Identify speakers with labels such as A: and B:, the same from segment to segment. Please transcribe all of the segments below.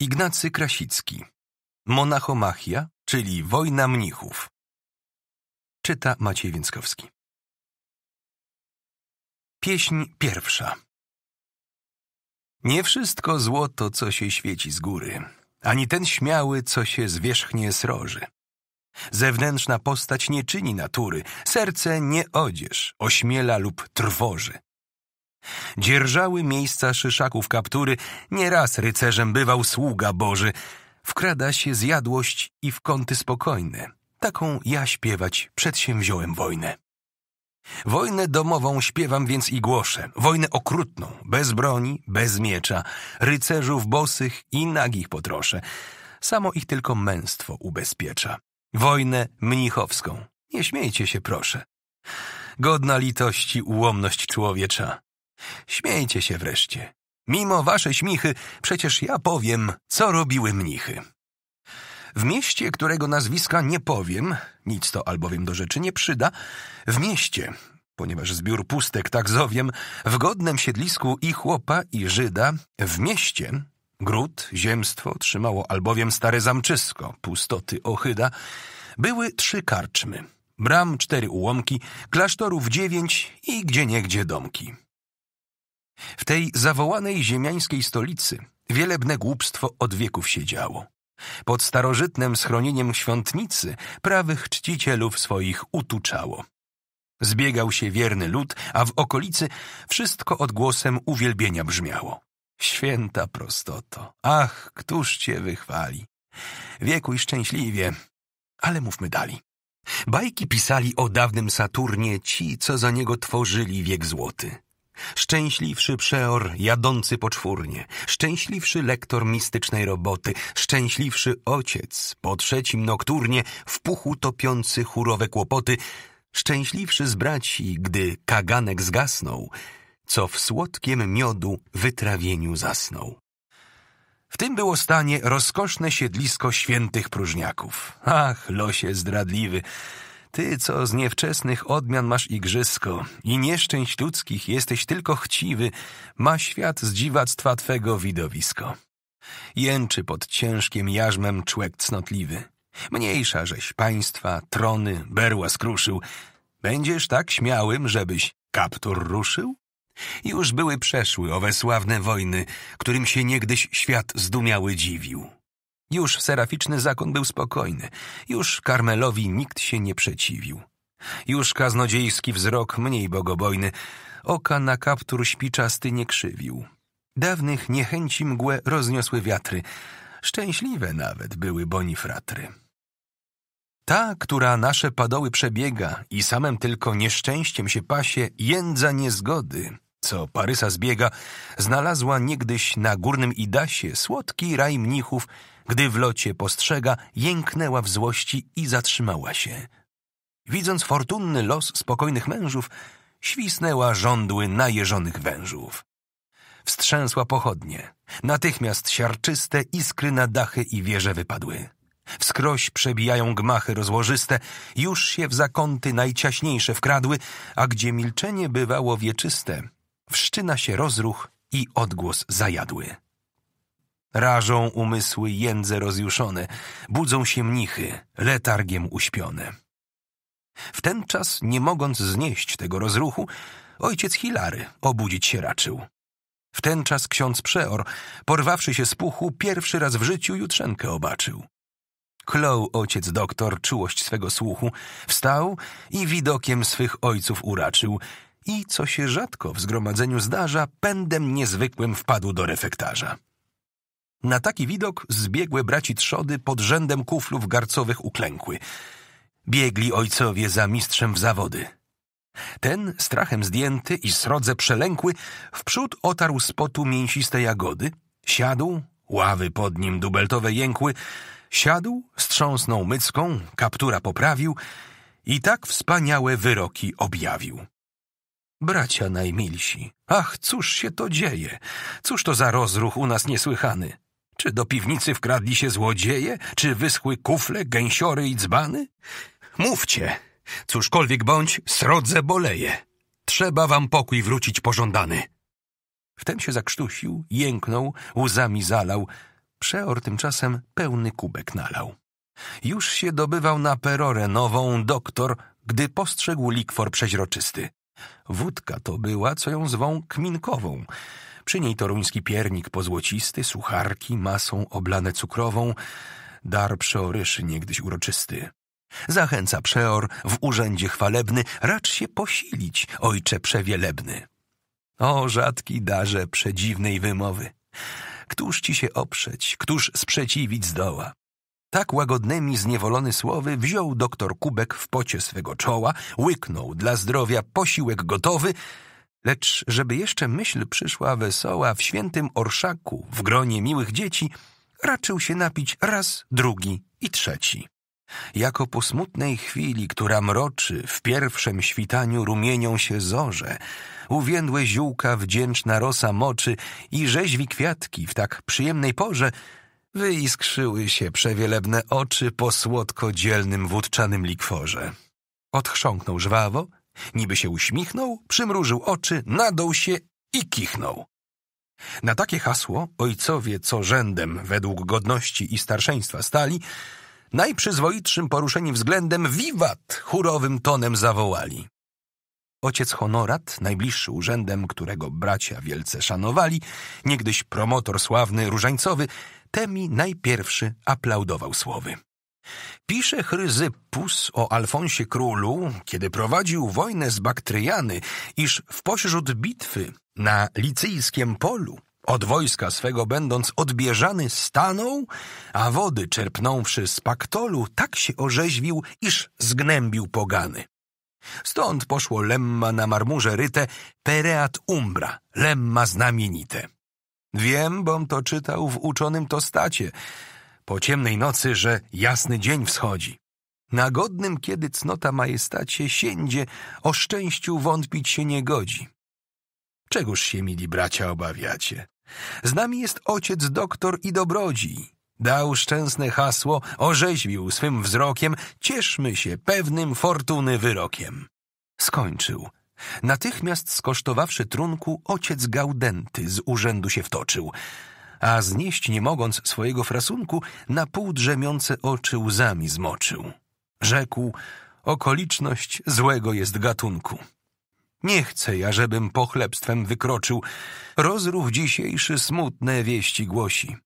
A: Ignacy Krasicki. Monachomachia, czyli wojna mnichów. Czyta Maciej Więckowski. Pieśń pierwsza. Nie wszystko złoto, co się świeci z góry, ani ten śmiały, co się zwierzchnie sroży. Zewnętrzna postać nie czyni natury, serce nie odzież, ośmiela lub trwoży. Dzierżały miejsca szyszaków kaptury, nieraz rycerzem bywał sługa Boży. Wkrada się zjadłość i w kąty spokojne. Taką ja śpiewać przedsięwziąłem wojnę. Wojnę domową śpiewam więc i głoszę, wojnę okrutną, bez broni, bez miecza, rycerzów bosych i nagich potroszę. Samo ich tylko męstwo ubezpiecza. Wojnę mnichowską, nie śmiejcie się proszę. Godna litości ułomność człowiecza. Śmiejcie się wreszcie. Mimo wasze śmichy, przecież ja powiem, co robiły mnichy. W mieście, którego nazwiska nie powiem, nic to albowiem do rzeczy nie przyda, w mieście, ponieważ zbiór pustek tak zowiem, w godnym siedlisku i chłopa, i Żyda, w mieście gród, ziemstwo trzymało albowiem stare zamczysko, pustoty ohyda, były trzy karczmy, bram cztery ułomki, klasztorów dziewięć i gdzieniegdzie domki tej zawołanej ziemiańskiej stolicy wielebne głupstwo od wieków się działo. Pod starożytnym schronieniem świątnicy prawych czcicielów swoich utuczało. Zbiegał się wierny lud, a w okolicy wszystko odgłosem uwielbienia brzmiało. Święta prostoto, ach, któż cię wychwali. Wiekuj szczęśliwie, ale mówmy dali. Bajki pisali o dawnym Saturnie ci, co za niego tworzyli wiek złoty. Szczęśliwszy przeor jadący poczwórnie, szczęśliwszy lektor mistycznej roboty, szczęśliwszy ojciec po trzecim nokturnie w puchu topiący chórowe kłopoty, szczęśliwszy z braci, gdy kaganek zgasnął, co w słodkiem miodu wytrawieniu zasnął. W tym było stanie rozkoszne siedlisko świętych próżniaków. Ach, losie zdradliwy! Ty, co z niewczesnych odmian masz igrzysko i nieszczęść ludzkich jesteś tylko chciwy, ma świat z dziwactwa twego widowisko. Jęczy pod ciężkim jarzmem człek cnotliwy. Mniejsza żeś państwa, trony, berła skruszył. Będziesz tak śmiałym, żebyś kaptur ruszył? Już były przeszły owe sławne wojny, którym się niegdyś świat zdumiały dziwił. Już seraficzny zakon był spokojny, już Karmelowi nikt się nie przeciwił. Już kaznodziejski wzrok, mniej bogobojny, oka na kaptur śpiczasty nie krzywił. Dawnych niechęci mgłę rozniosły wiatry, szczęśliwe nawet były bonifratry. Ta, która nasze padoły przebiega i samym tylko nieszczęściem się pasie, jędza niezgody, co Parysa zbiega, znalazła niegdyś na górnym Idasie słodki raj mnichów, gdy w locie postrzega, jęknęła w złości i zatrzymała się. Widząc fortunny los spokojnych mężów, świsnęła żądły najeżonych wężów. Wstrzęsła pochodnie. Natychmiast siarczyste iskry na dachy i wieże wypadły. Wskroś przebijają gmachy rozłożyste, już się w zakąty najciaśniejsze wkradły, a gdzie milczenie bywało wieczyste, wszczyna się rozruch i odgłos zajadły rażą umysły jędze rozjuszone, budzą się mnichy, letargiem uśpione. W ten czas, nie mogąc znieść tego rozruchu, ojciec Hilary obudzić się raczył. W ten czas ksiądz Przeor, porwawszy się z puchu, pierwszy raz w życiu jutrzenkę obaczył. Klął ojciec doktor czułość swego słuchu, wstał i widokiem swych ojców uraczył i, co się rzadko w zgromadzeniu zdarza, pędem niezwykłym wpadł do refektarza. Na taki widok zbiegłe braci trzody pod rzędem kuflów garcowych uklękły. Biegli ojcowie za mistrzem w zawody. Ten, strachem zdjęty i srodze przelękły, wprzód otarł z potu mięsiste jagody, siadł, ławy pod nim dubeltowe jękły, siadł, strząsnął mycką, kaptura poprawił i tak wspaniałe wyroki objawił. Bracia najmilsi, ach, cóż się to dzieje? Cóż to za rozruch u nas niesłychany? Czy do piwnicy wkradli się złodzieje? Czy wyschły kufle, gęsiory i dzbany? Mówcie, cóżkolwiek bądź, srodze boleje. Trzeba wam pokój wrócić pożądany. Wtem się zakrztusił, jęknął, łzami zalał. Przeor tymczasem pełny kubek nalał. Już się dobywał na perorę nową doktor, gdy postrzegł likwor przeźroczysty. Wódka to była, co ją zwą kminkową. Przy niej toruński piernik pozłocisty, sucharki masą oblane cukrową, dar przeoryszy niegdyś uroczysty. Zachęca przeor w urzędzie chwalebny, racz się posilić, ojcze przewielebny. O rzadki darze przedziwnej wymowy! Któż ci się oprzeć, któż sprzeciwić zdoła? Tak łagodnymi zniewolony słowy wziął doktor kubek w pocie swego czoła, łyknął dla zdrowia posiłek gotowy, Lecz żeby jeszcze myśl przyszła wesoła w świętym orszaku, w gronie miłych dzieci, raczył się napić raz, drugi i trzeci. Jako po smutnej chwili, która mroczy, w pierwszym świtaniu rumienią się zorze, uwiędłe ziółka wdzięczna rosa moczy i rzeźwi kwiatki w tak przyjemnej porze, wyiskrzyły się przewielebne oczy po słodko dzielnym wódczanym likworze. Odchrząknął żwawo, Niby się uśmiechnął, przymrużył oczy, nadął się i kichnął. Na takie hasło ojcowie co rzędem według godności i starszeństwa stali, najprzyzwoitszym poruszeni względem wiwat chórowym tonem zawołali. Ojciec Honorat, najbliższy urzędem, którego bracia wielce szanowali, niegdyś promotor sławny różańcowy, temi najpierwszy aplaudował słowy. Pisze Chryzypus o Alfonsie Królu, kiedy prowadził wojnę z Baktryjany, iż w pośród bitwy na licyjskim polu od wojska swego będąc odbieżany stanął, a wody czerpnąwszy z paktolu, tak się orzeźwił, iż zgnębił pogany. Stąd poszło lemma na marmurze ryte pereat umbra, lemma znamienite. Wiem, bom to czytał w uczonym tostacie – po ciemnej nocy, że jasny dzień wschodzi. Na godnym, kiedy cnota majestacie siędzie, o szczęściu wątpić się nie godzi. Czegoż się, mili bracia, obawiacie? Z nami jest ojciec doktor i dobrodziej. Dał szczęsne hasło, orzeźwił swym wzrokiem, cieszmy się pewnym fortuny wyrokiem. Skończył. Natychmiast skosztowawszy trunku, ojciec Gaudenty z urzędu się wtoczył – a znieść nie mogąc swojego frasunku, na pół drzemiące oczy łzami zmoczył. Rzekł, okoliczność złego jest gatunku. Nie chcę ja, żebym pochlebstwem wykroczył. Rozruch dzisiejszy smutne wieści głosi.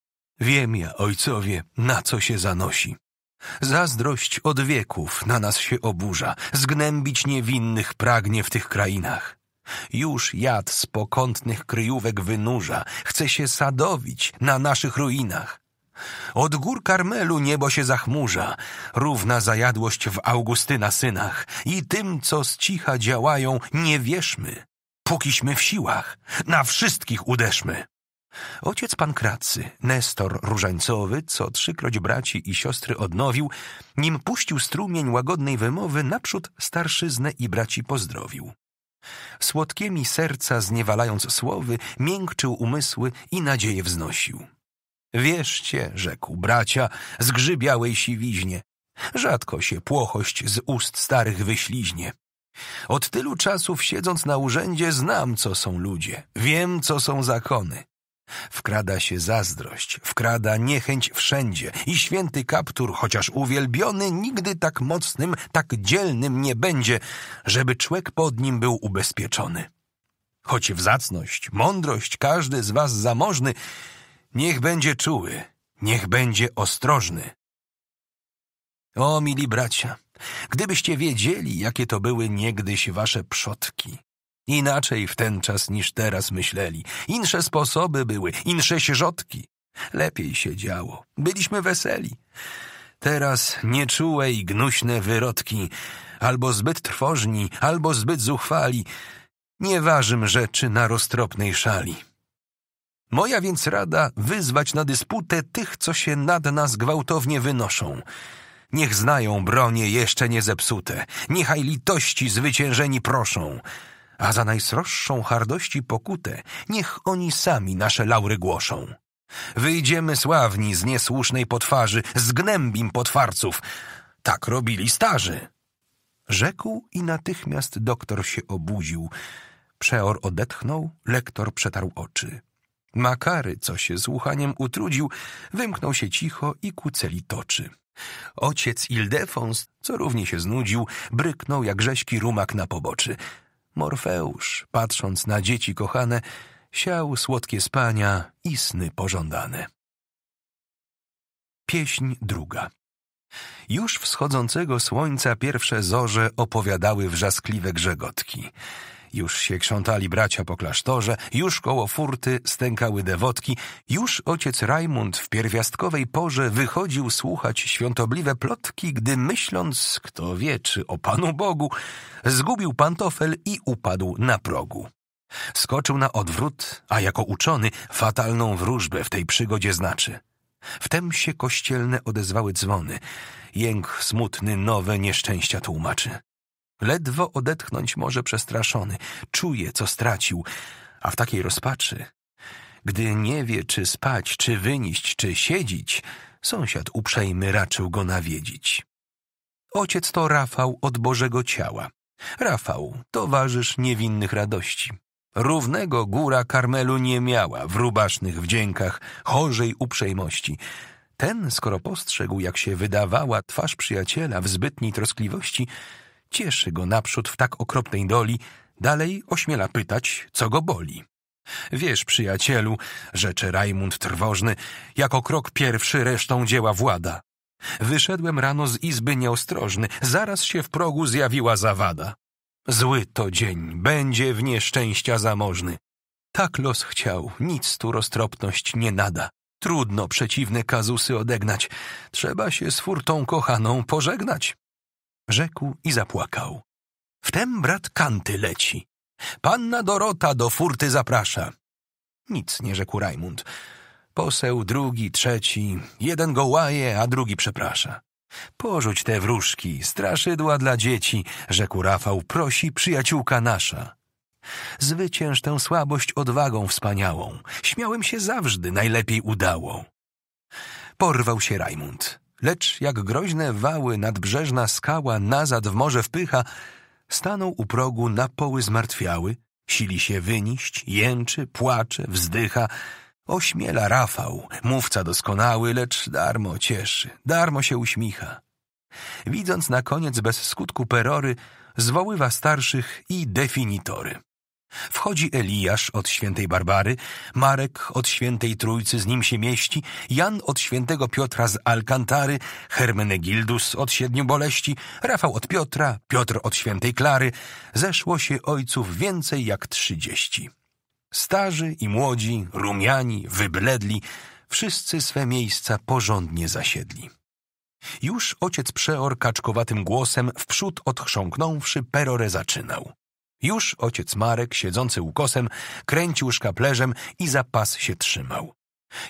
A: Wiem ja, ojcowie, na co się zanosi. Zazdrość od wieków na nas się oburza, zgnębić niewinnych pragnie w tych krainach. Już jad z pokątnych kryjówek wynurza, chce się sadowić na naszych ruinach. Od gór Karmelu niebo się zachmurza, równa zajadłość w Augustyna synach i tym, co z cicha działają, nie wierzmy. Pókiśmy w siłach, na wszystkich uderzmy. Ojciec Pankracy, Nestor Różańcowy, co trzykroć braci i siostry odnowił, nim puścił strumień łagodnej wymowy, naprzód starszyznę i braci pozdrowił. Słodkiemi serca zniewalając słowy, miękczył umysły i nadzieję wznosił. Wierzcie, rzekł bracia, zgrzybiałej siwiźnie, rzadko się płochość z ust starych wyśliźnie. Od tylu czasów siedząc na urzędzie znam, co są ludzie, wiem, co są zakony. Wkrada się zazdrość, wkrada niechęć wszędzie i święty kaptur, chociaż uwielbiony, nigdy tak mocnym, tak dzielnym nie będzie, żeby człek pod nim był ubezpieczony. Choć w zacność, mądrość każdy z was zamożny, niech będzie czuły, niech będzie ostrożny. O, mili bracia, gdybyście wiedzieli, jakie to były niegdyś wasze przodki, Inaczej w ten czas niż teraz myśleli. Insze sposoby były, insze sierżotki. Lepiej się działo. Byliśmy weseli. Teraz nieczułe i gnuśne wyrodki. Albo zbyt trwożni, albo zbyt zuchwali. Nie ważym rzeczy na roztropnej szali. Moja więc rada wyzwać na dysputę tych, co się nad nas gwałtownie wynoszą. Niech znają bronie jeszcze nie zepsute, Niechaj litości zwyciężeni proszą a za najsroższą hardości pokutę niech oni sami nasze laury głoszą. Wyjdziemy sławni z niesłusznej potwarzy, zgnębim potwarców. Tak robili starzy. Rzekł i natychmiast doktor się obudził. Przeor odetchnął, lektor przetarł oczy. Makary, co się słuchaniem utrudził, wymknął się cicho i ku celi toczy. Ojciec Ildefons, co równie się znudził, bryknął jak rześki rumak na poboczy. Morfeusz, patrząc na dzieci kochane, siał słodkie spania i sny pożądane. Pieśń druga. Już wschodzącego słońca pierwsze zorze opowiadały wrzaskliwe grzegotki. Już się krzątali bracia po klasztorze, już koło furty stękały dewotki, już ojciec Rajmund w pierwiastkowej porze wychodził słuchać świątobliwe plotki, gdy myśląc, kto wie, czy o Panu Bogu, zgubił pantofel i upadł na progu. Skoczył na odwrót, a jako uczony fatalną wróżbę w tej przygodzie znaczy. Wtem się kościelne odezwały dzwony. Jęk smutny nowe nieszczęścia tłumaczy. Ledwo odetchnąć może przestraszony, czuje, co stracił, a w takiej rozpaczy, gdy nie wie, czy spać, czy wynieść, czy siedzieć, sąsiad uprzejmy raczył go nawiedzić. Ojciec to Rafał od Bożego Ciała. Rafał, towarzysz niewinnych radości. Równego góra Karmelu nie miała w rubasznych wdziękach, chorzej uprzejmości. Ten, skoro postrzegł, jak się wydawała twarz przyjaciela w zbytniej troskliwości, Cieszy go naprzód w tak okropnej doli, dalej ośmiela pytać, co go boli. Wiesz, przyjacielu, rzecze Rajmund trwożny, jako krok pierwszy resztą dzieła włada. Wyszedłem rano z izby nieostrożny, zaraz się w progu zjawiła zawada. Zły to dzień, będzie w nieszczęścia zamożny. Tak los chciał, nic tu roztropność nie nada. Trudno przeciwne kazusy odegnać, trzeba się z furtą kochaną pożegnać. Rzekł i zapłakał. Wtem brat Kanty leci. Panna Dorota do furty zaprasza. Nic nie rzekł Rajmund. Poseł drugi, trzeci, jeden go łaje, a drugi przeprasza. Porzuć te wróżki, straszydła dla dzieci, rzekł Rafał, prosi przyjaciółka nasza. Zwycięż tę słabość odwagą wspaniałą, śmiałem się zawsze najlepiej udało. Porwał się Rajmund lecz jak groźne wały nadbrzeżna skała nazad w morze wpycha, stanął u progu na poły zmartwiały, sili się wyniść, jęczy, płacze, wzdycha. Ośmiela Rafał, mówca doskonały, lecz darmo cieszy, darmo się uśmicha. Widząc na koniec bez skutku perory, zwoływa starszych i definitory. Wchodzi Eliasz od świętej Barbary, Marek od świętej Trójcy z nim się mieści, Jan od świętego Piotra z Alkantary, Hermenegildus od siedmiu boleści, Rafał od Piotra, Piotr od świętej Klary. Zeszło się ojców więcej jak trzydzieści. Starzy i młodzi, rumiani, wybledli, wszyscy swe miejsca porządnie zasiedli. Już ojciec przeor kaczkowatym głosem wprzód odchrząknąwszy perorę zaczynał. Już ojciec Marek, siedzący ukosem, kręcił szkaplerzem i za pas się trzymał.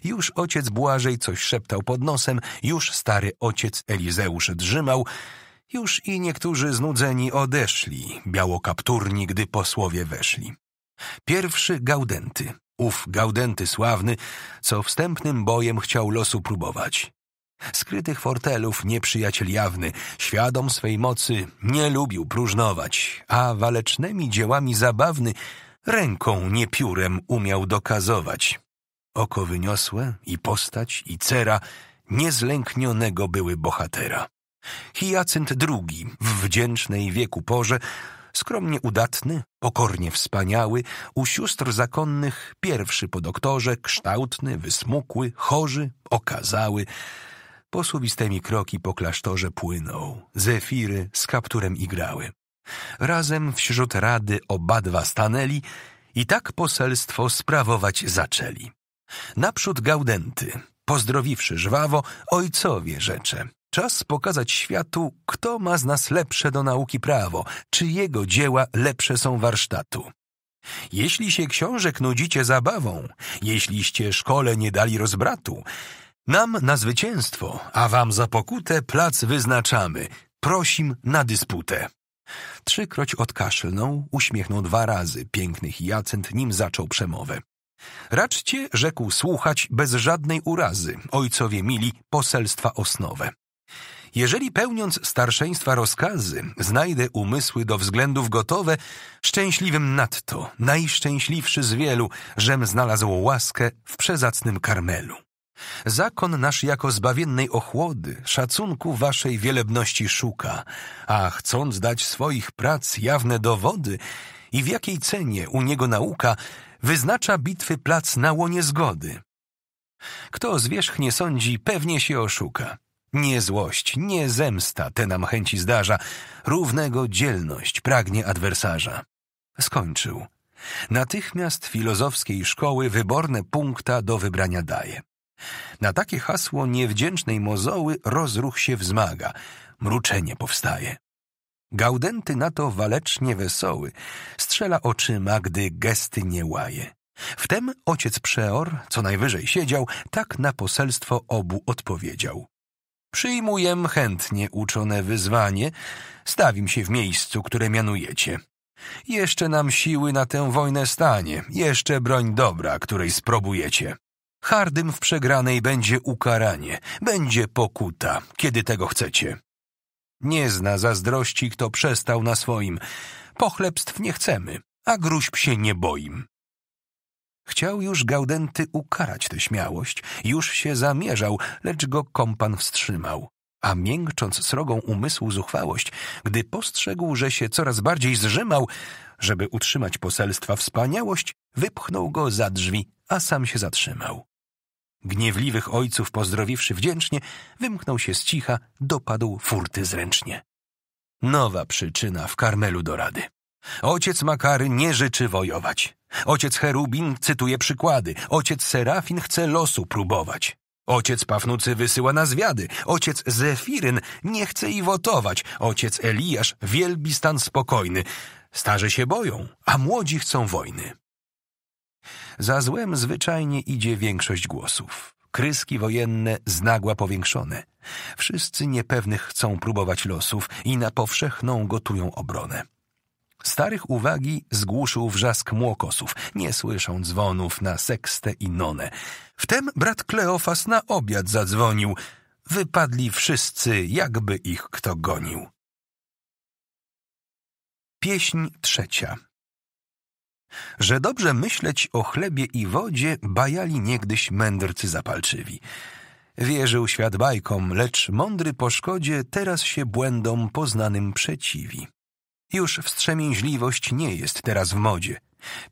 A: Już ojciec Błażej coś szeptał pod nosem, już stary ojciec Elizeusz drzymał, już i niektórzy znudzeni odeszli, białokapturni, gdy posłowie weszli. Pierwszy Gaudenty, ów Gaudenty sławny, co wstępnym bojem chciał losu próbować. Skrytych fortelów nieprzyjaciel jawny, świadom swej mocy, nie lubił próżnować, a walecznymi dziełami zabawny ręką nie piórem umiał dokazować. Oko wyniosłe i postać i cera niezlęknionego były bohatera. Hiacynt II w wdzięcznej wieku porze skromnie udatny, pokornie wspaniały, u sióstr zakonnych pierwszy po doktorze, kształtny, wysmukły, chorzy, okazały, Posuwistymi kroki po klasztorze płynął, zefiry z kapturem igrały. Razem wśród rady obadwa stanęli i tak poselstwo sprawować zaczęli. Naprzód gaudenty, pozdrowiwszy żwawo, ojcowie rzecze. Czas pokazać światu, kto ma z nas lepsze do nauki prawo, czy jego dzieła lepsze są warsztatu. Jeśli się książek nudzicie zabawą, jeśliście szkole nie dali rozbratu, nam na zwycięstwo, a wam za pokutę plac wyznaczamy. Prosim na dysputę. Trzykroć odkaszlnął, uśmiechnął dwa razy piękny Hyacynt, nim zaczął przemowę. Raczcie, rzekł, słuchać bez żadnej urazy, ojcowie mili, poselstwa osnowe. Jeżeli pełniąc starszeństwa rozkazy, znajdę umysły do względów gotowe, szczęśliwym nadto, najszczęśliwszy z wielu, żem znalazł łaskę w przezacnym karmelu. Zakon nasz jako zbawiennej ochłody, szacunku waszej wielebności szuka, a chcąc dać swoich prac jawne dowody i w jakiej cenie u niego nauka, wyznacza bitwy plac na łonie zgody. Kto zwierzchnie sądzi, pewnie się oszuka. Nie złość, nie zemsta te nam chęci zdarza, równego dzielność pragnie adwersarza. Skończył. Natychmiast filozofskiej szkoły wyborne punkta do wybrania daje. Na takie hasło niewdzięcznej mozoły rozruch się wzmaga, mruczenie powstaje. Gaudenty na to walecznie wesoły, strzela oczyma, gdy gesty nie łaje. Wtem ojciec przeor, co najwyżej siedział, tak na poselstwo obu odpowiedział. Przyjmuję chętnie uczone wyzwanie, stawim się w miejscu, które mianujecie. Jeszcze nam siły na tę wojnę stanie, jeszcze broń dobra, której spróbujecie. Hardym w przegranej będzie ukaranie, będzie pokuta, kiedy tego chcecie. Nie zna zazdrości, kto przestał na swoim. Pochlebstw nie chcemy, a gruźb się nie boim. Chciał już Gaudenty ukarać tę śmiałość, już się zamierzał, lecz go kompan wstrzymał. A miękcząc srogą umysłu zuchwałość, gdy postrzegł, że się coraz bardziej zrzymał, żeby utrzymać poselstwa wspaniałość, wypchnął go za drzwi, a sam się zatrzymał. Gniewliwych ojców pozdrowiwszy wdzięcznie, wymknął się z cicha, dopadł furty zręcznie. Nowa przyczyna w Karmelu do rady. Ojciec Makary nie życzy wojować. Ojciec Cherubin cytuje przykłady. Ojciec Serafin chce losu próbować. Ojciec Pafnucy wysyła na zwiady. Ojciec Zefiryn nie chce i wotować. Ojciec Eliasz wielbi stan spokojny. Starzy się boją, a młodzi chcą wojny. Za złem zwyczajnie idzie większość głosów. Kryski wojenne znagła powiększone. Wszyscy niepewnych chcą próbować losów i na powszechną gotują obronę. Starych uwagi zgłuszył wrzask młokosów, nie słyszą dzwonów na sekstę i nonę. Wtem brat Kleofas na obiad zadzwonił. Wypadli wszyscy, jakby ich kto gonił. Pieśń trzecia że dobrze myśleć o chlebie i wodzie bajali niegdyś mędrcy zapalczywi. Wierzył świat bajkom, lecz mądry po szkodzie teraz się błędom poznanym przeciwi. Już wstrzemięźliwość nie jest teraz w modzie.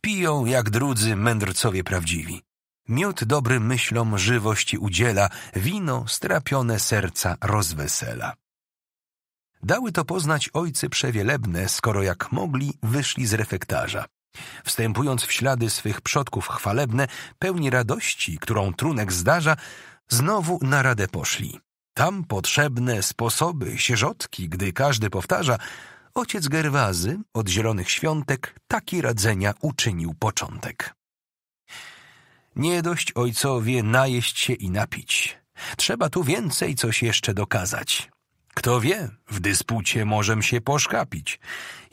A: Piją jak drudzy mędrcowie prawdziwi. Miód dobry myślom żywości udziela, wino strapione serca rozwesela. Dały to poznać ojcy przewielebne, skoro jak mogli wyszli z refektarza. Wstępując w ślady swych przodków chwalebne, pełni radości, którą trunek zdarza, znowu na radę poszli. Tam potrzebne sposoby, sierzotki, gdy każdy powtarza, ojciec Gerwazy od zielonych świątek taki radzenia uczynił początek. Nie dość ojcowie najeść się i napić. Trzeba tu więcej coś jeszcze dokazać. Kto wie, w dyspucie możem się poszkapić.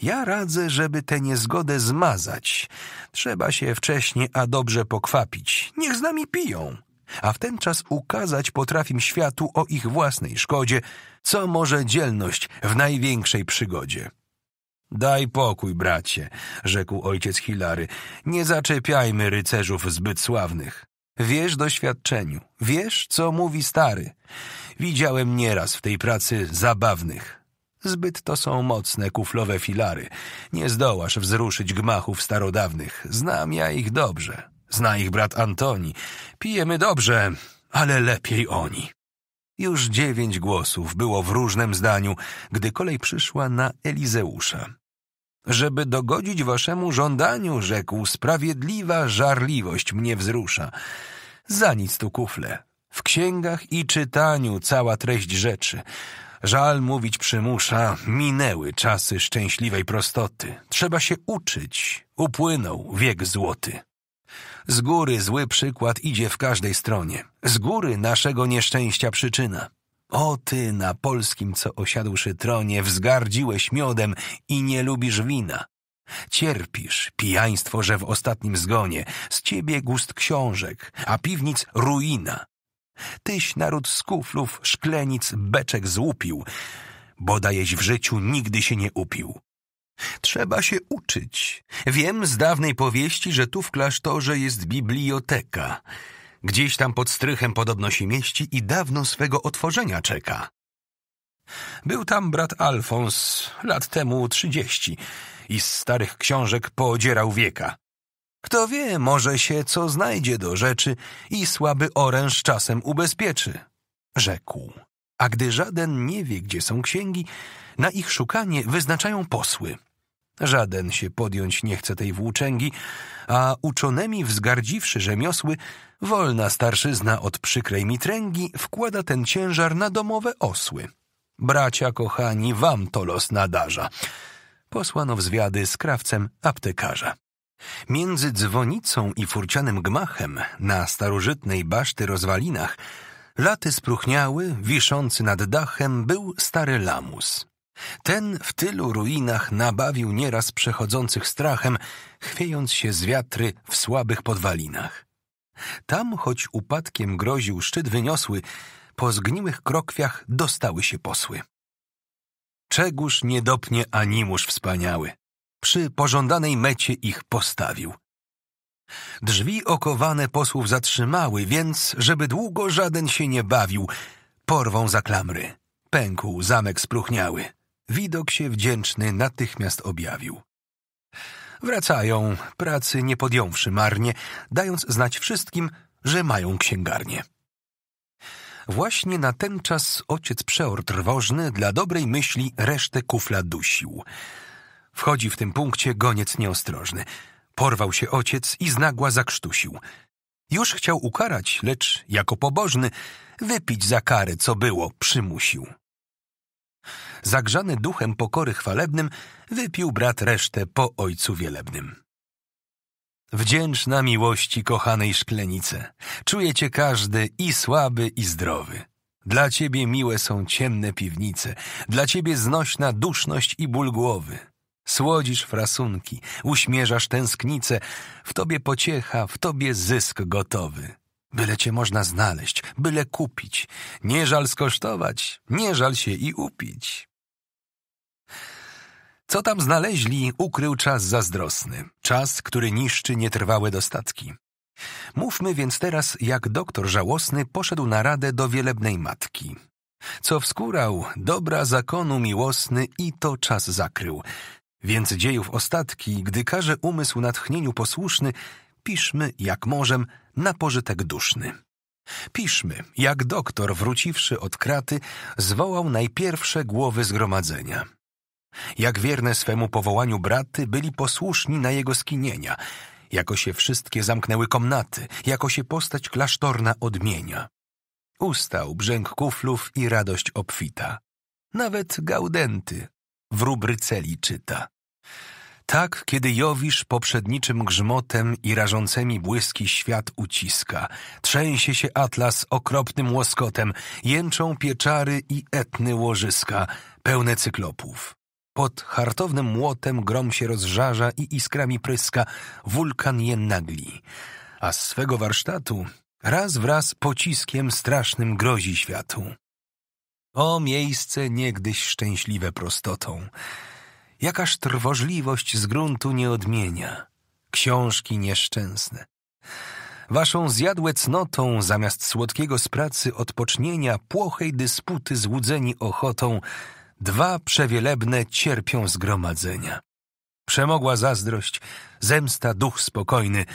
A: Ja radzę, żeby tę niezgodę zmazać. Trzeba się wcześnie, a dobrze pokwapić. Niech z nami piją. A w ten czas ukazać potrafim światu o ich własnej szkodzie, co może dzielność w największej przygodzie. Daj pokój, bracie, rzekł ojciec Hilary. Nie zaczepiajmy rycerzów zbyt sławnych. Wiesz doświadczeniu, wiesz, co mówi stary. Widziałem nieraz w tej pracy zabawnych. Zbyt to są mocne kuflowe filary. Nie zdołasz wzruszyć gmachów starodawnych. Znam ja ich dobrze. Zna ich brat Antoni. Pijemy dobrze, ale lepiej oni. Już dziewięć głosów było w różnym zdaniu, gdy kolej przyszła na Elizeusza. Żeby dogodzić waszemu żądaniu, rzekł, sprawiedliwa żarliwość mnie wzrusza. Za nic tu kufle. W księgach i czytaniu cała treść rzeczy. Żal mówić przymusza, minęły czasy szczęśliwej prostoty. Trzeba się uczyć, upłynął wiek złoty. Z góry zły przykład idzie w każdej stronie. Z góry naszego nieszczęścia przyczyna. O ty na polskim, co osiadłszy tronie, wzgardziłeś miodem i nie lubisz wina. Cierpisz pijaństwo, że w ostatnim zgonie, z ciebie gust książek, a piwnic ruina. Tyś naród z kuflów, szklenic, beczek złupił, bodajeś w życiu nigdy się nie upił. Trzeba się uczyć. Wiem z dawnej powieści, że tu w klasztorze jest biblioteka – Gdzieś tam pod strychem podobno się mieści i dawno swego otworzenia czeka. Był tam brat Alfons, lat temu trzydzieści, i z starych książek poodzierał wieka. Kto wie, może się co znajdzie do rzeczy i słaby oręż czasem ubezpieczy, rzekł. A gdy żaden nie wie, gdzie są księgi, na ich szukanie wyznaczają posły – Żaden się podjąć nie chce tej włóczęgi, a uczonymi wzgardziwszy rzemiosły, wolna starszyzna od przykrej mitręgi wkłada ten ciężar na domowe osły. Bracia kochani, wam to los nadarza. Posłano zwiady z krawcem aptekarza. Między dzwonicą i furcianym gmachem na starożytnej baszty rozwalinach laty spruchniały, wiszący nad dachem, był stary lamus. Ten w tylu ruinach nabawił nieraz przechodzących strachem, chwiejąc się z wiatry w słabych podwalinach. Tam, choć upadkiem groził szczyt wyniosły, po zgniłych krokwiach dostały się posły. Czegóż nie dopnie animusz wspaniały. Przy pożądanej mecie ich postawił. Drzwi okowane posłów zatrzymały, więc, żeby długo żaden się nie bawił, porwą za klamry. Pękł zamek spruchniały. Widok się wdzięczny natychmiast objawił. Wracają, pracy nie podjąwszy marnie, dając znać wszystkim, że mają księgarnię. Właśnie na ten czas ojciec przeor trwożny dla dobrej myśli resztę kufla dusił. Wchodzi w tym punkcie goniec nieostrożny. Porwał się ojciec i znagła zakrztusił. Już chciał ukarać, lecz jako pobożny wypić za karę, co było, przymusił. Zagrzany duchem pokory chwalebnym, wypił brat resztę po ojcu wielebnym. Wdzięczna miłości kochanej szklenice, czuje cię każdy i słaby i zdrowy. Dla ciebie miłe są ciemne piwnice, dla ciebie znośna duszność i ból głowy. Słodzisz frasunki, uśmierzasz tęsknice, w tobie pociecha, w tobie zysk gotowy. Byle cię można znaleźć, byle kupić. Nie żal skosztować, nie żal się i upić. Co tam znaleźli, ukrył czas zazdrosny, czas, który niszczy nietrwałe dostatki. Mówmy więc teraz, jak doktor żałosny poszedł na radę do wielebnej matki. Co wskórał, dobra zakonu miłosny i to czas zakrył. Więc dziejów ostatki, gdy każe umysł natchnieniu posłuszny, piszmy jak możem na pożytek duszny. Piszmy, jak doktor wróciwszy od kraty, zwołał najpierwsze głowy zgromadzenia. Jak wierne swemu powołaniu braty byli posłuszni na jego skinienia, jako się wszystkie zamknęły komnaty, jako się postać klasztorna odmienia. Ustał brzęk kuflów i radość obfita. Nawet Gaudenty w rubryceli czyta. Tak, kiedy Jowisz poprzedniczym grzmotem i rażącymi błyski świat uciska, trzęsie się atlas okropnym łoskotem, jęczą pieczary i etny łożyska, pełne cyklopów. Pod hartownym młotem grom się rozżarza i iskrami pryska, wulkan je nagli. A z swego warsztatu raz wraz pociskiem strasznym grozi światu. O miejsce niegdyś szczęśliwe prostotą! Jakaż trwożliwość z gruntu nie odmienia. Książki nieszczęsne. Waszą zjadłe cnotą, zamiast słodkiego z pracy odpocznienia, płochej dysputy złudzeni ochotą, dwa przewielebne cierpią zgromadzenia. Przemogła zazdrość, zemsta duch spokojny,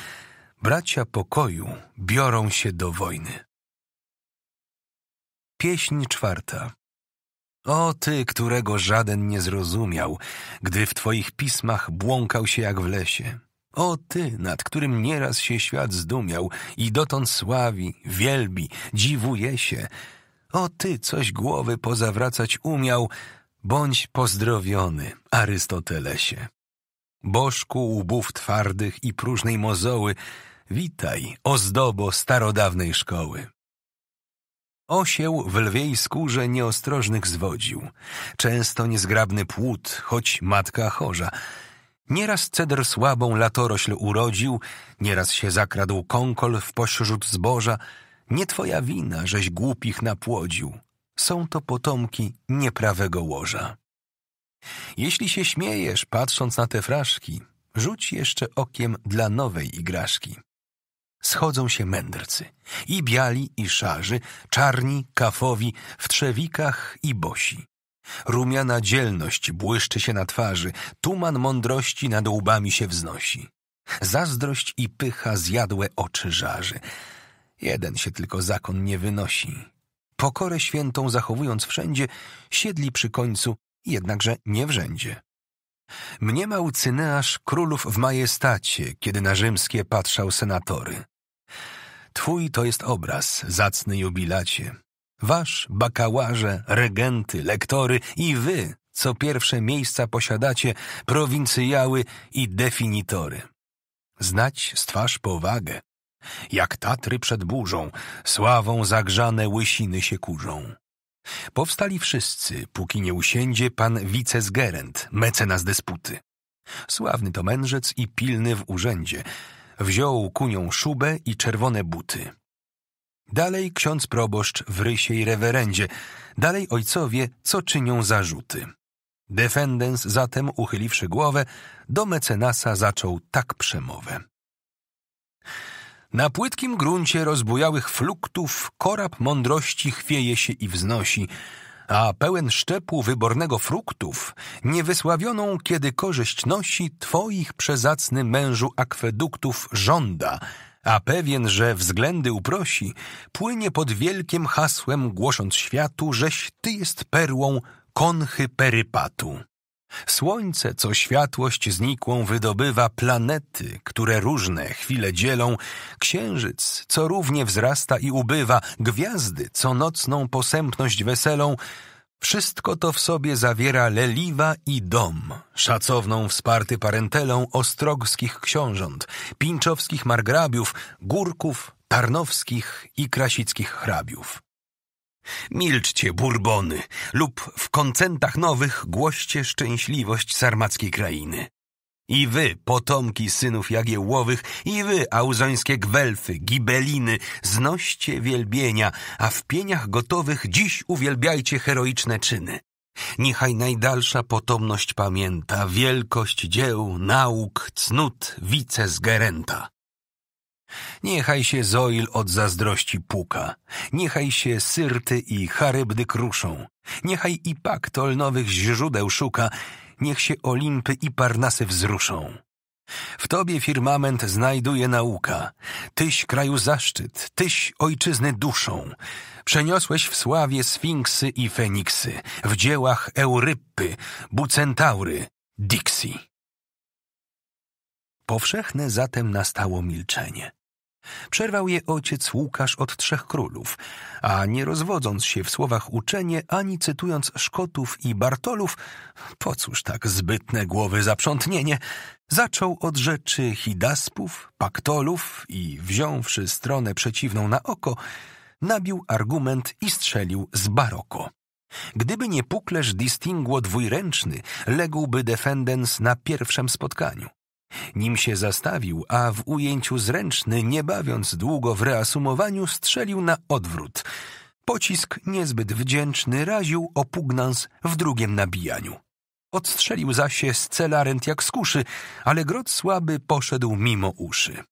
A: bracia pokoju biorą się do wojny. Pieśń czwarta. O ty, którego żaden nie zrozumiał, gdy w twoich pismach błąkał się jak w lesie. O ty, nad którym nieraz się świat zdumiał i dotąd sławi, wielbi, dziwuje się. O ty, coś głowy pozawracać umiał, bądź pozdrowiony, Arystotelesie. Bożku łbów twardych i próżnej mozoły, witaj, ozdobo starodawnej szkoły. Osieł w lwiej skórze nieostrożnych zwodził. Często niezgrabny płód, choć matka chorza. Nieraz ceder słabą latorośl urodził, nieraz się zakradł konkol w pośród zboża. Nie twoja wina, żeś głupich napłodził. Są to potomki nieprawego łoża. Jeśli się śmiejesz, patrząc na te fraszki, rzuć jeszcze okiem dla nowej igraszki. Schodzą się mędrcy. I biali, i szarzy, czarni, kafowi, w trzewikach i bosi. Rumiana dzielność błyszczy się na twarzy, tuman mądrości nad łbami się wznosi. Zazdrość i pycha zjadłe oczy żarzy. Jeden się tylko zakon nie wynosi. Pokorę świętą zachowując wszędzie, siedli przy końcu, jednakże nie rzędzie. Mniemał Cyneasz królów w majestacie, kiedy na rzymskie patrzał senatory. Twój to jest obraz, zacny jubilacie. Wasz, bakałarze, regenty, lektory i wy, co pierwsze miejsca posiadacie, prowincyjały i definitory. Znać z twarz powagę. Jak Tatry przed burzą, sławą zagrzane łysiny się kurzą. Powstali wszyscy, póki nie usiędzie pan wicesgerent, mecenas desputy. Sławny to mędrzec i pilny w urzędzie – Wziął ku nią szubę i czerwone buty. Dalej ksiądz proboszcz w rysie i rewerendzie, dalej ojcowie, co czynią zarzuty. Defendens zatem, uchyliwszy głowę, do mecenasa zaczął tak przemowę. Na płytkim gruncie rozbujałych fluktów korab mądrości chwieje się i wznosi – a pełen szczepu wybornego fruktów, niewysławioną, kiedy korzyść nosi, twoich przezacny mężu akweduktów żąda, a pewien, że względy uprosi, płynie pod wielkim hasłem, głosząc światu, żeś ty jest perłą konchy perypatu. Słońce, co światłość znikłą wydobywa, planety, które różne chwile dzielą, księżyc, co równie wzrasta i ubywa, gwiazdy, co nocną posępność weselą, wszystko to w sobie zawiera leliwa i dom, szacowną wsparty parentelą ostrogskich książąt, pińczowskich margrabiów, górków, tarnowskich i krasickich hrabiów. Milczcie, Burbony, lub w koncentach nowych głoście szczęśliwość sarmackiej krainy. I wy, potomki synów Jagiełłowych, i wy, auzońskie gwelfy, gibeliny, znoście wielbienia, a w pieniach gotowych dziś uwielbiajcie heroiczne czyny. Niechaj najdalsza potomność pamięta wielkość dzieł, nauk, cnót, wicesgerenta. Niechaj się Zoil od zazdrości puka, niechaj się Syrty i Charybdy kruszą, niechaj i Paktol nowych źródeł szuka, niech się Olimpy i Parnasy wzruszą. W tobie firmament znajduje nauka, tyś kraju zaszczyt, tyś ojczyzny duszą. Przeniosłeś w sławie Sfinksy i Feniksy, w dziełach Eurypy, Bucentaury, Dixi. Powszechne zatem nastało milczenie. Przerwał je ojciec Łukasz od Trzech Królów, a nie rozwodząc się w słowach uczenie, ani cytując Szkotów i Bartolów, po cóż tak zbytne głowy zaprzątnienie, zaczął od rzeczy Hidaspów, Paktolów i wziąwszy stronę przeciwną na oko, nabił argument i strzelił z baroko. Gdyby nie puklerz distinguo dwójręczny, ległby defendens na pierwszym spotkaniu. Nim się zastawił, a w ujęciu zręczny, nie bawiąc długo w reasumowaniu, strzelił na odwrót. Pocisk, niezbyt wdzięczny, raził opugnans w drugim nabijaniu. Odstrzelił zaś się z celarent jak z kuszy, ale grot słaby poszedł mimo uszy.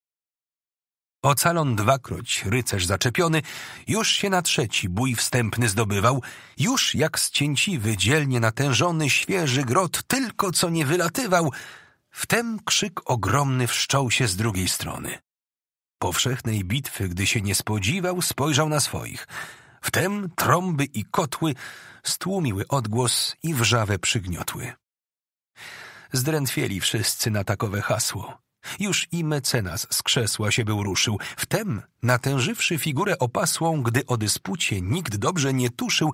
A: Ocalon dwakroć, rycerz zaczepiony, już się na trzeci bój wstępny zdobywał, już jak z cięciwy, dzielnie natężony, świeży grot tylko co nie wylatywał — Wtem krzyk ogromny wszczął się z drugiej strony. Powszechnej bitwy, gdy się nie spodziewał, spojrzał na swoich. Wtem trąby i kotły stłumiły odgłos i wrzawę przygniotły. Zdrętwieli wszyscy na takowe hasło. Już i mecenas z krzesła się był ruszył, wtem natężywszy figurę opasłą, gdy o dyspucie nikt dobrze nie tuszył,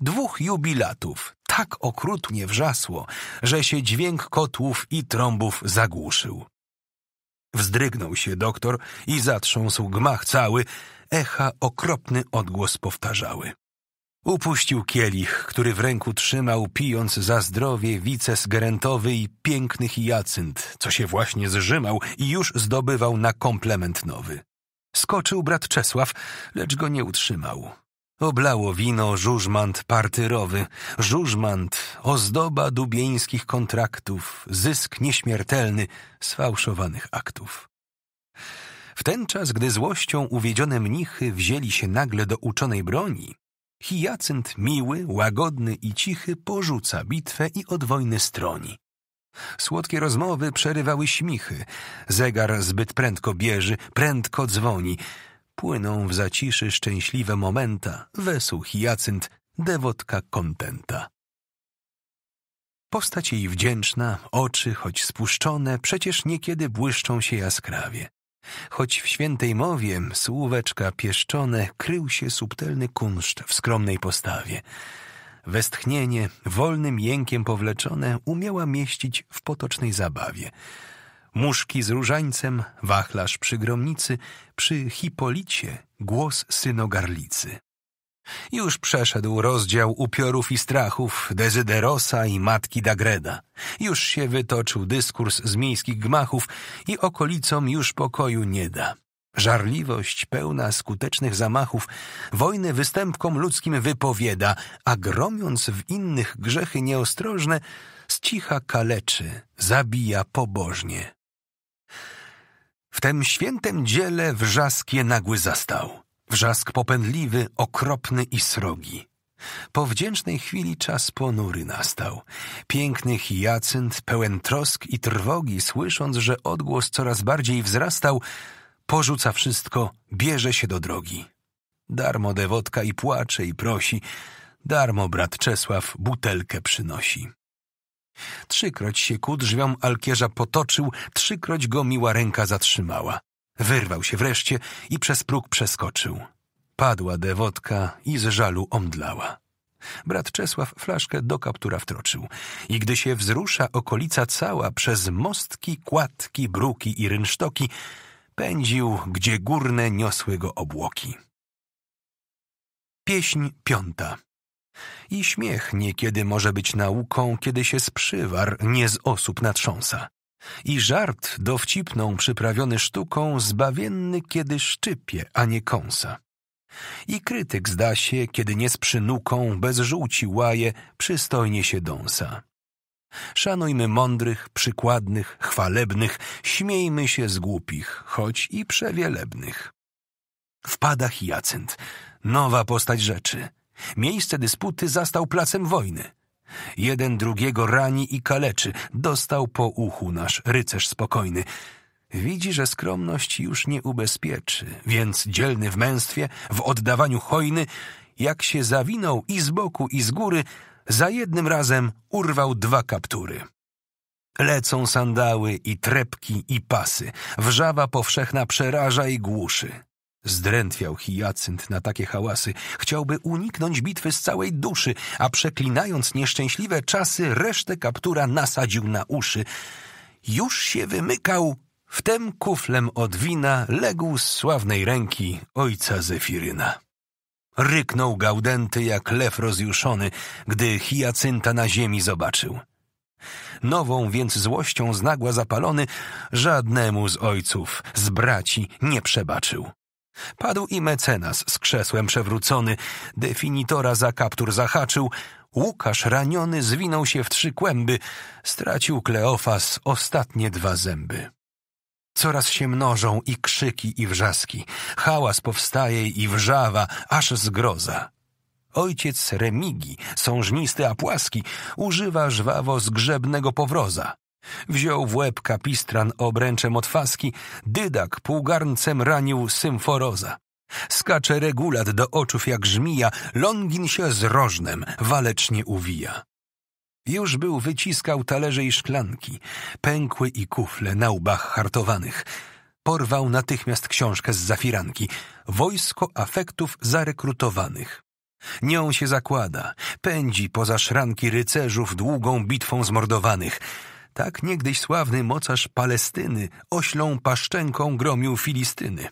A: dwóch jubilatów tak okrutnie wrzasło, że się dźwięk kotłów i trąbów zagłuszył. Wzdrygnął się doktor i zatrząsł gmach cały, echa okropny odgłos powtarzały. Upuścił kielich, który w ręku trzymał, pijąc za zdrowie wices gerentowy i piękny hiacynt, co się właśnie zrzymał i już zdobywał na komplement nowy. Skoczył brat Czesław, lecz go nie utrzymał. Oblało wino żużmant partyrowy, żużmant, ozdoba dubieńskich kontraktów, zysk nieśmiertelny sfałszowanych aktów. W ten czas, gdy złością uwiedzione mnichy wzięli się nagle do uczonej broni, Hijacynt miły, łagodny i cichy porzuca bitwę i od wojny stroni. Słodkie rozmowy przerywały śmichy. Zegar zbyt prędko bierze, prędko dzwoni. Płyną w zaciszy szczęśliwe momenta, wesół hijacynt, dewotka kontenta. Postać jej wdzięczna, oczy, choć spuszczone, przecież niekiedy błyszczą się jaskrawie. Choć w świętej mowie słóweczka pieszczone krył się subtelny kunszt w skromnej postawie. Westchnienie, wolnym jękiem powleczone, umiała mieścić w potocznej zabawie. Muszki z różańcem, wachlarz przy gromnicy, przy Hipolicie głos synogarlicy. Już przeszedł rozdział upiorów i strachów Dezyderosa i matki Dagreda. Już się wytoczył dyskurs z miejskich gmachów i okolicom już pokoju nie da. Żarliwość pełna skutecznych zamachów wojny występkom ludzkim wypowiada, a gromiąc w innych grzechy nieostrożne, z cicha kaleczy, zabija pobożnie. W tem świętym dziele wrzask je nagły zastał. Wrzask popędliwy, okropny i srogi. Po wdzięcznej chwili czas ponury nastał. Piękny hiacynt, pełen trosk i trwogi, słysząc, że odgłos coraz bardziej wzrastał, porzuca wszystko, bierze się do drogi. Darmo dewotka i płacze i prosi, darmo brat Czesław butelkę przynosi. Trzykroć się ku drzwiom Alkierza potoczył, trzykroć go miła ręka zatrzymała. Wyrwał się wreszcie i przez próg przeskoczył. Padła dewotka i z żalu omdlała. Brat Czesław flaszkę do kaptura wtroczył i gdy się wzrusza okolica cała przez mostki, kładki, bruki i rynsztoki, pędził, gdzie górne niosły go obłoki. Pieśń piąta I śmiech niekiedy może być nauką, kiedy się sprzywar nie z osób natrząsa. I żart dowcipną przyprawiony sztuką zbawienny, kiedy szczypie, a nie kąsa. I krytyk zda się, kiedy nie z przynuką, bez żółci łaje, przystojnie się dąsa. Szanujmy mądrych, przykładnych, chwalebnych, śmiejmy się z głupich, choć i przewielebnych. Wpada Hyacynt, nowa postać rzeczy. Miejsce dysputy zastał placem wojny. Jeden drugiego rani i kaleczy. Dostał po uchu nasz rycerz spokojny. Widzi, że skromność już nie ubezpieczy, więc dzielny w męstwie, w oddawaniu hojny, jak się zawinął i z boku, i z góry, za jednym razem urwał dwa kaptury. Lecą sandały i trepki i pasy. Wrzawa powszechna przeraża i głuszy. Zdrętwiał Hiacynt na takie hałasy. Chciałby uniknąć bitwy z całej duszy, a przeklinając nieszczęśliwe czasy, resztę kaptura nasadził na uszy. Już się wymykał, wtem kuflem od wina legł z sławnej ręki ojca Zefiryna. Ryknął Gaudenty jak lew rozjuszony, gdy Hiacynta na ziemi zobaczył. Nową więc złością znagła zapalony, żadnemu z ojców, z braci nie przebaczył. Padł i mecenas z krzesłem przewrócony, definitora za kaptur zahaczył, Łukasz raniony zwinął się w trzy kłęby, stracił Kleofas ostatnie dwa zęby. Coraz się mnożą i krzyki, i wrzaski. Hałas powstaje i wrzawa, aż zgroza. Ojciec Remigi, sążnisty a płaski, używa żwawo zgrzebnego powroza. Wziął w łeb kapistran obręczem od faski, dydak półgarncem ranił symforoza. Skacze regulat do oczów jak żmija, Longin się z rożnem walecznie uwija. Już był wyciskał talerze i szklanki, pękły i kufle na łbach hartowanych. Porwał natychmiast książkę z zafiranki, wojsko afektów zarekrutowanych. Nią się zakłada, pędzi poza szranki rycerzów długą bitwą zmordowanych – tak niegdyś sławny mocarz Palestyny oślą paszczenką gromił Filistyny.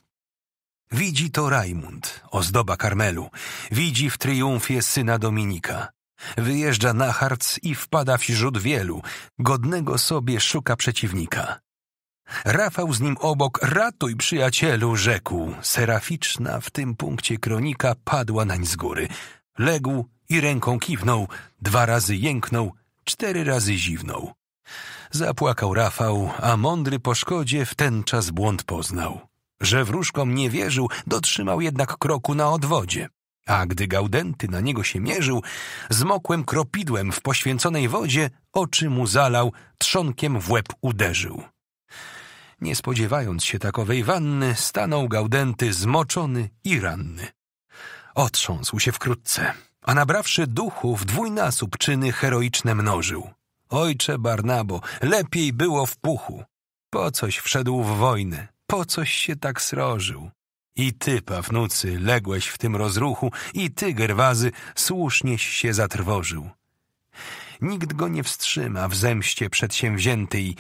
A: Widzi to Rajmund, ozdoba Karmelu, widzi w triumfie syna Dominika. Wyjeżdża na harc i wpada wśród wielu, godnego sobie szuka przeciwnika. Rafał z nim obok, ratuj przyjacielu, rzekł. Seraficzna w tym punkcie kronika padła nań z góry. Legł i ręką kiwnął, dwa razy jęknął, cztery razy ziwnął. Zapłakał Rafał, a mądry po szkodzie w ten czas błąd poznał. Że wróżkom nie wierzył, dotrzymał jednak kroku na odwodzie. A gdy Gaudenty na niego się mierzył, zmokłym kropidłem w poświęconej wodzie oczy mu zalał, trzonkiem w łeb uderzył. Nie spodziewając się takowej wanny, stanął Gaudenty zmoczony i ranny. Otrząsł się wkrótce, a nabrawszy duchu w dwójnasób czyny heroiczne mnożył. Ojcze Barnabo, lepiej było w puchu. Po coś wszedł w wojnę, po coś się tak srożył. I ty, Pawnucy, ległeś w tym rozruchu, i ty, Gerwazy, słusznieś się zatrwożył. Nikt go nie wstrzyma w zemście przedsięwziętej,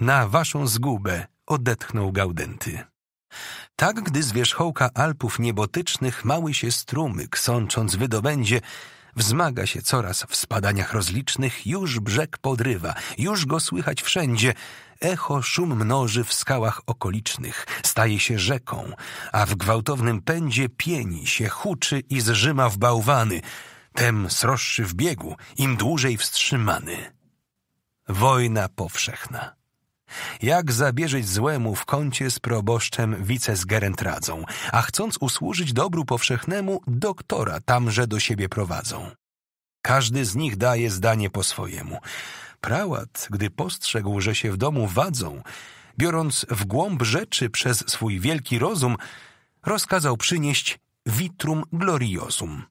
A: na waszą zgubę odetchnął Gaudenty. Tak, gdy z wierzchołka Alpów niebotycznych mały się strumyk, sącząc wydobędzie, wzmaga się coraz w spadaniach rozlicznych, już brzeg podrywa, już go słychać wszędzie. Echo szum mnoży w skałach okolicznych, staje się rzeką, a w gwałtownym pędzie pieni się, huczy i zżyma w bałwany, tem sroższy w biegu, im dłużej wstrzymany. Wojna powszechna. Jak zabierzeć złemu w kącie z proboszczem wicesgerent radzą, a chcąc usłużyć dobru powszechnemu, doktora tamże do siebie prowadzą. Każdy z nich daje zdanie po swojemu. Prałat, gdy postrzegł, że się w domu wadzą, biorąc w głąb rzeczy przez swój wielki rozum, rozkazał przynieść vitrum gloriosum.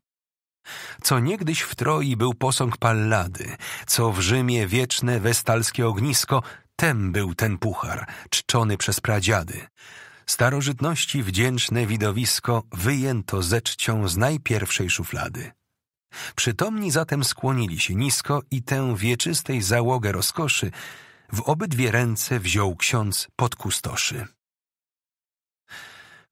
A: Co niegdyś w Troi był posąg Pallady, co w Rzymie wieczne westalskie ognisko, Tem był ten puchar, czczony przez pradziady. Starożytności wdzięczne widowisko wyjęto ze czcią z najpierwszej szuflady. Przytomni zatem skłonili się nisko i tę wieczystej załogę rozkoszy w obydwie ręce wziął ksiądz pod kustoszy.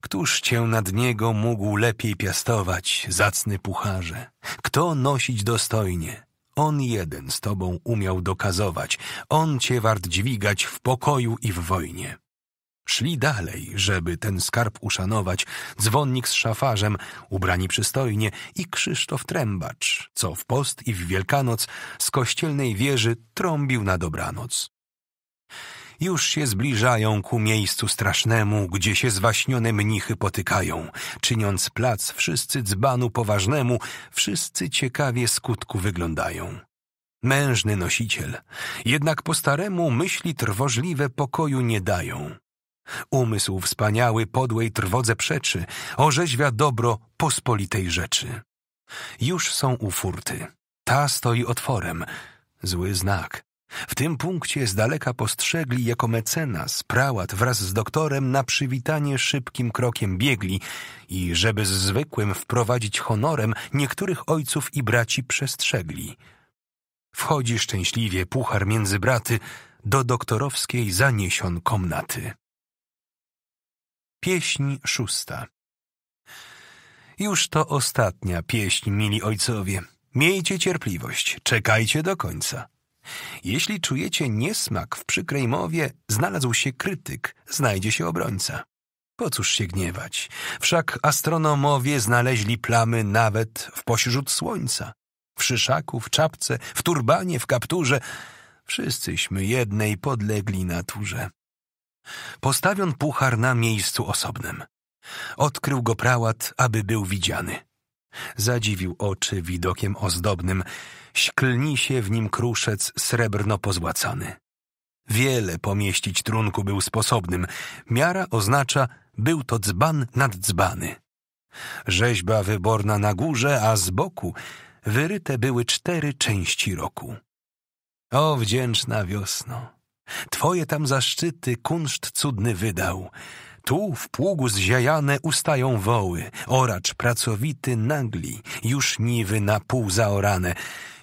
A: Któż cię nad niego mógł lepiej piastować, zacny pucharze? Kto nosić dostojnie? On jeden z tobą umiał dokazować, on cię wart dźwigać w pokoju i w wojnie. Szli dalej, żeby ten skarb uszanować, dzwonnik z szafarzem, ubrani przystojnie i Krzysztof Trębacz, co w post i w Wielkanoc z kościelnej wieży trąbił na dobranoc już się zbliżają ku miejscu strasznemu, gdzie się zwaśnione mnichy potykają, czyniąc plac wszyscy dzbanu poważnemu, wszyscy ciekawie skutku wyglądają. Mężny nosiciel, jednak po staremu myśli trwożliwe pokoju nie dają. Umysł wspaniały podłej trwodze przeczy, orzeźwia dobro pospolitej rzeczy. Już są u furty. Ta stoi otworem. Zły znak. W tym punkcie z daleka postrzegli jako mecenas, prałat wraz z doktorem na przywitanie szybkim krokiem biegli i żeby z zwykłym wprowadzić honorem, niektórych ojców i braci przestrzegli. Wchodzi szczęśliwie puchar między braty do doktorowskiej zaniesion komnaty. Pieśń szósta Już to ostatnia pieśń, mili ojcowie. Miejcie cierpliwość, czekajcie do końca. Jeśli czujecie niesmak w przykrej mowie, znalazł się krytyk, znajdzie się obrońca. Po cóż się gniewać? Wszak astronomowie znaleźli plamy nawet w pośród słońca. W szyszaku, w czapce, w turbanie, w kapturze. Wszyscyśmy jednej podlegli naturze. Postawion puchar na miejscu osobnym. Odkrył go prałat, aby był widziany. Zadziwił oczy widokiem ozdobnym. Śklni się w nim kruszec srebrno pozłacany. Wiele pomieścić trunku był sposobnym. Miara oznacza, był to dzban nad dzbany. Rzeźba wyborna na górze, a z boku wyryte były cztery części roku. O wdzięczna wiosno! Twoje tam zaszczyty kunszt cudny wydał – tu w pługu zziajane ustają woły, oracz pracowity nagli, już niwy na pół zaorane,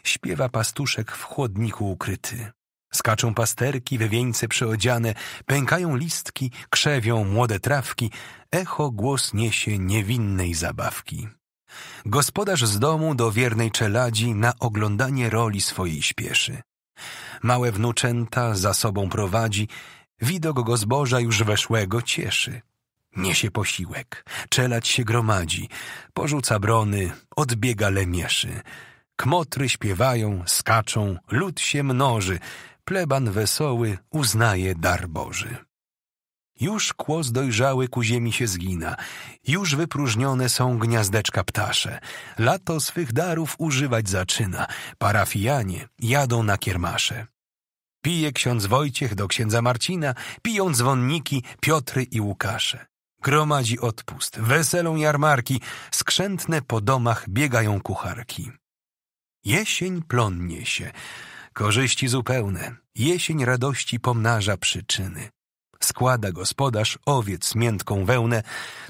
A: śpiewa pastuszek w chłodniku ukryty. Skaczą pasterki we wieńce przeodziane, pękają listki, krzewią młode trawki, echo głos niesie niewinnej zabawki. Gospodarz z domu do wiernej czeladzi na oglądanie roli swojej śpieszy. Małe wnuczęta za sobą prowadzi, Widok go zboża już weszłego cieszy. Niesie posiłek, czelać się gromadzi, porzuca brony, odbiega lemieszy. Kmotry śpiewają, skaczą, lud się mnoży, pleban wesoły uznaje dar Boży. Już kłos dojrzały ku ziemi się zgina, już wypróżnione są gniazdeczka ptasze. Lato swych darów używać zaczyna, parafijanie jadą na kiermasze. Pije ksiądz Wojciech do księdza Marcina, piją dzwonniki Piotry i Łukasze. Gromadzi odpust, weselą jarmarki, skrzętne po domach biegają kucharki. Jesień plonnie się, korzyści zupełne, jesień radości pomnaża przyczyny. Składa gospodarz owiec miętką wełnę,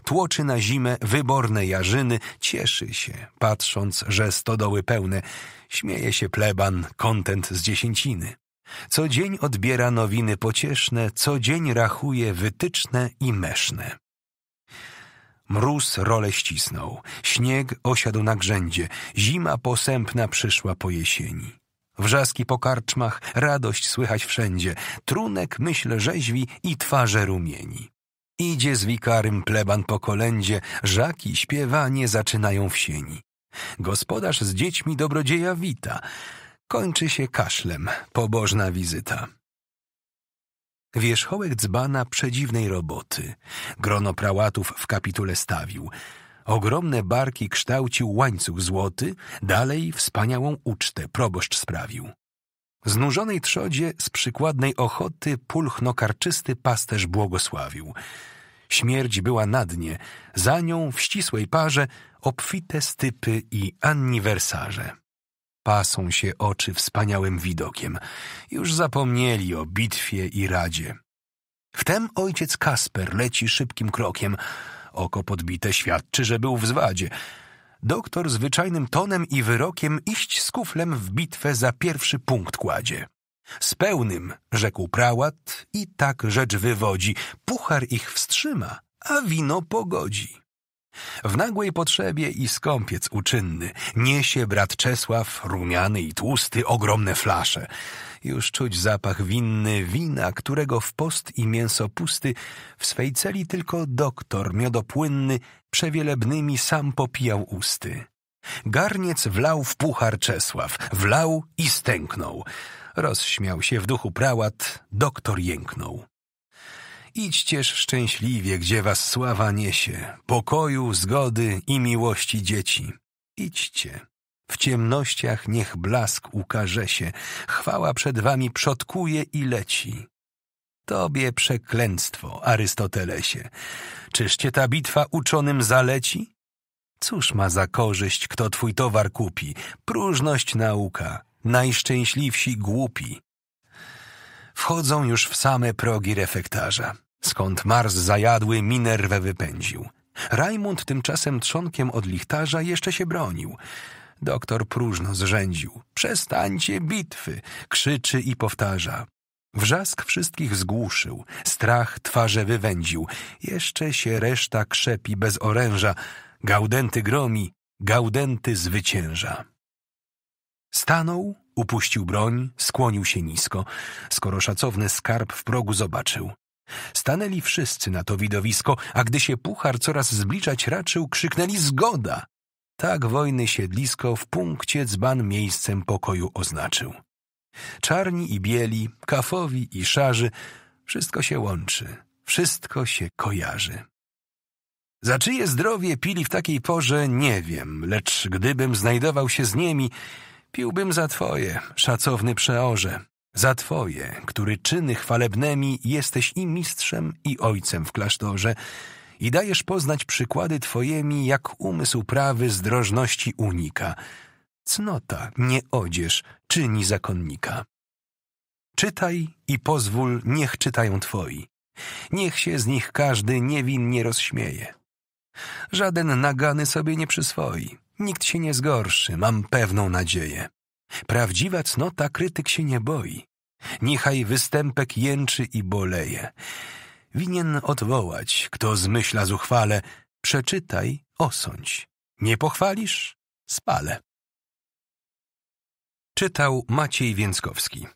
A: tłoczy na zimę wyborne jarzyny, cieszy się, patrząc, że stodoły pełne. Śmieje się pleban, kontent z dziesięciny. Co dzień odbiera nowiny pocieszne, co dzień rachuje wytyczne i meszne. Mróz role ścisnął, śnieg osiadł na grzędzie, zima posępna przyszła po jesieni. Wrzaski po karczmach, radość słychać wszędzie, trunek myśl rzeźwi i twarze rumieni. Idzie z wikarym pleban po kolędzie, żaki śpiewanie zaczynają w sieni. Gospodarz z dziećmi dobrodzieja wita, Kończy się kaszlem, pobożna wizyta. Wierzchołek dzbana przedziwnej roboty. Grono prałatów w kapitule stawił. Ogromne barki kształcił łańcuch złoty, dalej wspaniałą ucztę proboszcz sprawił. Znużonej trzodzie z przykładnej ochoty pulchno karczysty pasterz błogosławił. Śmierć była na dnie, za nią w ścisłej parze obfite stypy i anniwersarze pasą się oczy wspaniałym widokiem. Już zapomnieli o bitwie i radzie. Wtem ojciec Kasper leci szybkim krokiem. Oko podbite świadczy, że był w zwadzie. Doktor zwyczajnym tonem i wyrokiem iść z kuflem w bitwę za pierwszy punkt kładzie. Z pełnym, rzekł prałat, i tak rzecz wywodzi. Puchar ich wstrzyma, a wino pogodzi. W nagłej potrzebie i skąpiec uczynny niesie brat Czesław, rumiany i tłusty, ogromne flasze. Już czuć zapach winny wina, którego w post i mięso pusty w swej celi tylko doktor miodopłynny przewielebnymi sam popijał usty. Garniec wlał w puchar Czesław, wlał i stęknął. Rozśmiał się w duchu prałat, doktor jęknął. Idźcież szczęśliwie, gdzie was sława niesie, pokoju, zgody i miłości dzieci. Idźcie. W ciemnościach niech blask ukaże się, chwała przed wami przodkuje i leci. Tobie przeklęstwo, Arystotelesie. Czyż cię ta bitwa uczonym zaleci? Cóż ma za korzyść, kto twój towar kupi? Próżność nauka, najszczęśliwsi głupi. Wchodzą już w same progi refektarza skąd Mars zajadły Minerwę wypędził. Rajmund tymczasem trzonkiem od lichtarza jeszcze się bronił. Doktor próżno zrzędził. Przestańcie bitwy! Krzyczy i powtarza. Wrzask wszystkich zgłuszył, strach twarze wywędził. Jeszcze się reszta krzepi bez oręża. Gaudenty gromi, gaudenty zwycięża. Stanął, upuścił broń, skłonił się nisko, skoro szacowny skarb w progu zobaczył. Stanęli wszyscy na to widowisko, a gdy się puchar coraz zbliżać raczył, krzyknęli zgoda. Tak wojny siedlisko w punkcie dzban miejscem pokoju oznaczył. Czarni i bieli, kafowi i szarzy, wszystko się łączy, wszystko się kojarzy. Za czyje zdrowie pili w takiej porze, nie wiem, lecz gdybym znajdował się z niemi, piłbym za twoje, szacowny przeorze. Za Twoje, który czyny chwalebnemi jesteś i mistrzem, i ojcem w klasztorze, i dajesz poznać przykłady Twojemi, jak umysł prawy zdrożności unika. Cnota, nie odzież, czyni zakonnika. Czytaj i pozwól, niech czytają Twoi. Niech się z nich każdy niewinnie rozśmieje. Żaden nagany sobie nie przyswoi, nikt się nie zgorszy, mam pewną nadzieję. Prawdziwa cnota krytyk się nie boi. Niechaj występek jęczy i boleje. Winien odwołać, kto zmyśla zuchwale, przeczytaj, osądź. Nie pochwalisz? Spale. Czytał Maciej Więckowski.